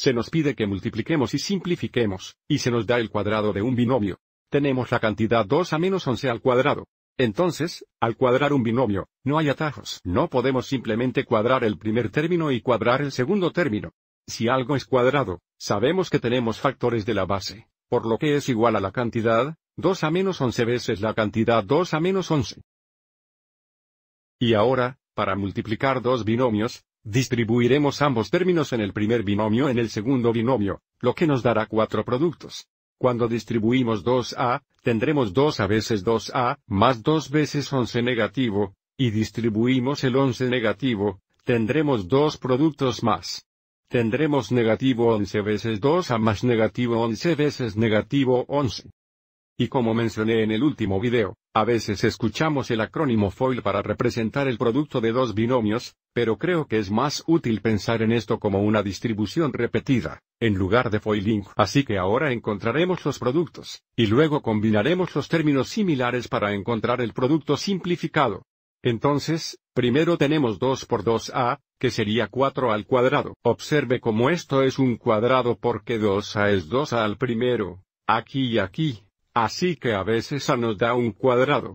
Se nos pide que multipliquemos y simplifiquemos, y se nos da el cuadrado de un binomio. Tenemos la cantidad 2 a menos 11 al cuadrado. Entonces, al cuadrar un binomio, no hay atajos. No podemos simplemente cuadrar el primer término y cuadrar el segundo término. Si algo es cuadrado, sabemos que tenemos factores de la base, por lo que es igual a la cantidad, 2 a menos 11 veces la cantidad 2 a menos 11. Y ahora, para multiplicar dos binomios, Distribuiremos ambos términos en el primer binomio en el segundo binomio, lo que nos dará cuatro productos. Cuando distribuimos 2A, tendremos 2 a veces 2A, más 2 veces 11 negativo, y distribuimos el 11 negativo, tendremos dos productos más. Tendremos negativo 11 veces 2A más negativo 11 veces negativo 11. Y como mencioné en el último video, a veces escuchamos el acrónimo FOIL para representar el producto de dos binomios, pero creo que es más útil pensar en esto como una distribución repetida, en lugar de foiling. Así que ahora encontraremos los productos, y luego combinaremos los términos similares para encontrar el producto simplificado. Entonces, primero tenemos 2 por 2a, que sería 4 al cuadrado. Observe cómo esto es un cuadrado porque 2a es 2a al primero, aquí y aquí, Así que a veces A nos da un cuadrado.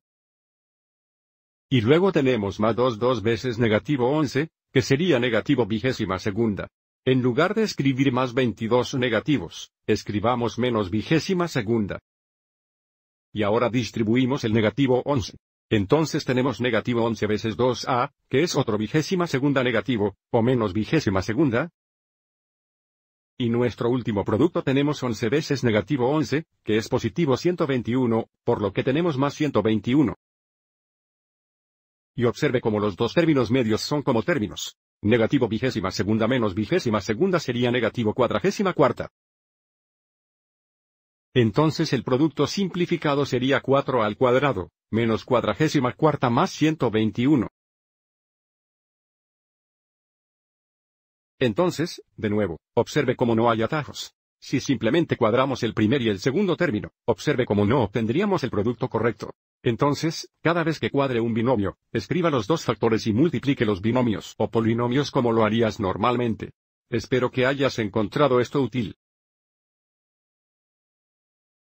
Y luego tenemos más 2 dos veces negativo 11, que sería negativo vigésima segunda. En lugar de escribir más 22 negativos, escribamos menos vigésima segunda. Y ahora distribuimos el negativo 11. Entonces tenemos negativo 11 veces 2a, que es otro vigésima segunda negativo, o menos vigésima segunda, y nuestro último producto tenemos 11 veces negativo 11, que es positivo 121, por lo que tenemos más 121. Y observe como los dos términos medios son como términos. Negativo vigésima segunda menos vigésima segunda sería negativo cuadragésima cuarta. Entonces el producto simplificado sería 4 al cuadrado, menos cuadragésima cuarta más 121. Entonces, de nuevo, observe cómo no hay atajos. Si simplemente cuadramos el primer y el segundo término, observe cómo no obtendríamos el producto correcto. Entonces, cada vez que cuadre un binomio, escriba los dos factores y multiplique los binomios o polinomios como lo harías normalmente. Espero que hayas encontrado esto útil.